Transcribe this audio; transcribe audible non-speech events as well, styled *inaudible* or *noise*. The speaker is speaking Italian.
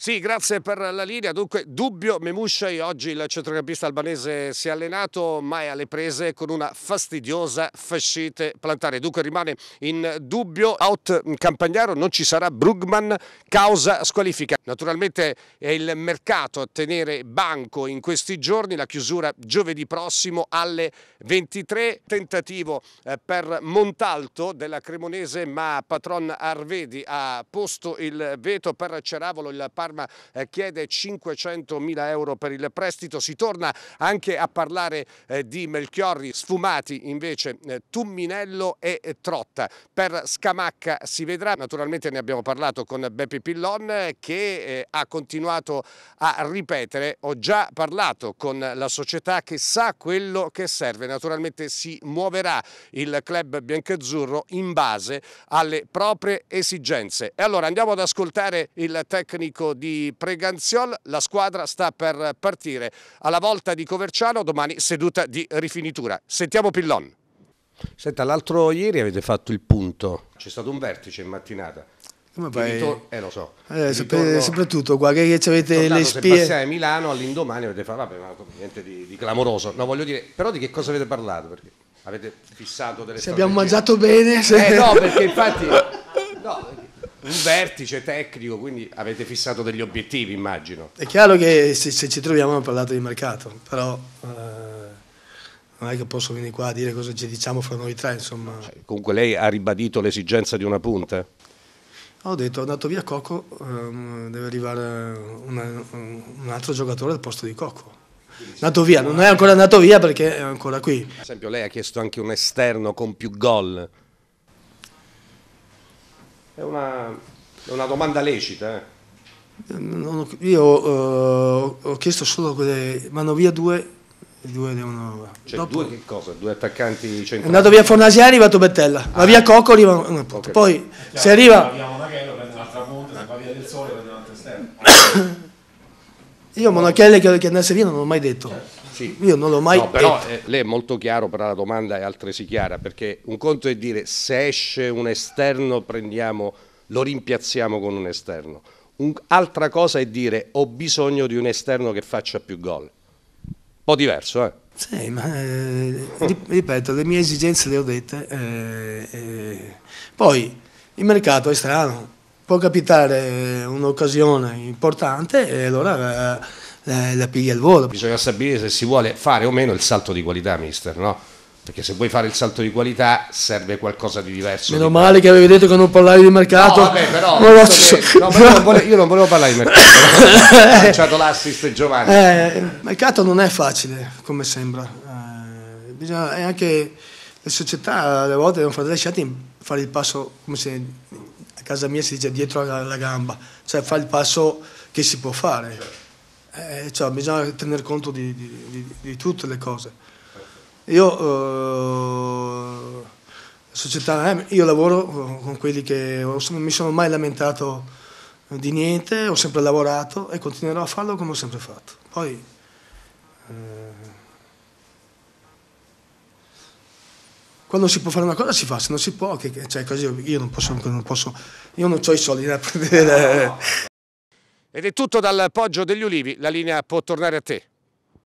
Sì, grazie per la linea. Dunque, dubbio Memushai, oggi il centrocampista albanese si è allenato, ma è alle prese con una fastidiosa fascite plantare. Dunque rimane in dubbio out Campagnaro, non ci sarà Brugman, causa squalifica. Naturalmente è il mercato a tenere banco in questi giorni, la chiusura giovedì prossimo alle 23. Tentativo eh, per Montalto della Cremonese, ma Patron Arvedi ha posto il veto per Ceravolo il par Parma eh, chiede 500 mila euro per il prestito. Si torna anche a parlare eh, di Melchiorri, sfumati invece eh, Tumminello e Trotta. Per Scamacca si vedrà, naturalmente ne abbiamo parlato con Beppi Pillon che ha continuato a ripetere, ho già parlato con la società che sa quello che serve, naturalmente si muoverà il club biancazzurro in base alle proprie esigenze. E allora andiamo ad ascoltare il tecnico di Preganziol, la squadra sta per partire alla volta di Coverciano, domani seduta di rifinitura. Sentiamo Pillon. Senta, l'altro ieri avete fatto il punto, c'è stato un vertice in mattinata. Come fai? Ritor- eh lo so. Eh, ritorno... Soprattutto qua che ci avete le spie. Sebastiano a Milano all'indomani avete fatto, vabbè, ma niente di, di, clamoroso. No, voglio dire, però di che cosa avete parlato? Perché avete fissato delle Se strategie. abbiamo mangiato bene. Se... Eh no, perché infatti *laughs* un vertice tecnico, quindi avete fissato degli obiettivi, immagino. È chiaro che se, se ci troviamo abbiamo parlato di mercato, però eh, non è che posso venire qua a dire cosa ci diciamo fra noi tre, insomma. Comunque lei ha ribadito l'esigenza di una punta? Ho detto, è andato via Coco, ehm, deve arrivare una, un altro giocatore al posto di Cocco. Andato via, non è ancora andato via perché è ancora qui. Per esempio lei ha chiesto anche un esterno con più gol. È una, è una domanda lecita. Eh. io uh, ho chiesto solo quelle, vanno via due due devono cioè, Dopo... due che cosa? Due attaccanti centrali. È andato via Fornasiani, è arrivato Bettella, va ah. via Coccoli, va... No, okay. poi cioè, se arriva... Monachello prende un'altra punta, se va via del Sole prende un altro *coughs* Io Monachelli che, che andasse via non l'ho mai detto. Certo. Sì. Io non l'ho mai no, però eh, lei è molto chiaro, però la domanda è altresì chiara, perché un conto è dire se esce un esterno prendiamo, lo rimpiazziamo con un esterno. Un'altra cosa è dire ho bisogno di un esterno che faccia più gol. Un po' diverso, eh? Sì, ma eh, ripeto, le mie esigenze le ho dette. Eh, eh. poi il mercato è strano, può capitare eh, un'occasione importante e allora eh, la, la piglia al volo. Bisogna stabilire se si vuole fare o meno il salto di qualità, mister, no? Perché se vuoi fare il salto di qualità serve qualcosa di diverso. Meno di male che avevi detto che non parlavi di mercato. No, vabbè, però, no, che, no, però non volevo, io non volevo parlare di mercato. Ho lanciato l'assist Giovanni. Eh, il mercato non è facile, come sembra. Eh, bisogna, e anche le società alle volte devono fare delle scelte fare il passo, come se a casa mia si dice dietro alla, gamba, cioè fare il passo che si può fare. Certo eh, cioè, bisogna tener conto di, di, di, di, tutte le cose. Io, eh, società, eh, io lavoro con quelli che non mi sono mai lamentato di niente, ho sempre lavorato e continuerò a farlo come ho sempre fatto. Poi, eh, quando si può fare una cosa si fa, se non si può, che, cioè, così io non posso, non posso, io non ho i soldi da *laughs* prendere, ed è tutto dal Poggio degli Ulivi, la linea può tornare a te.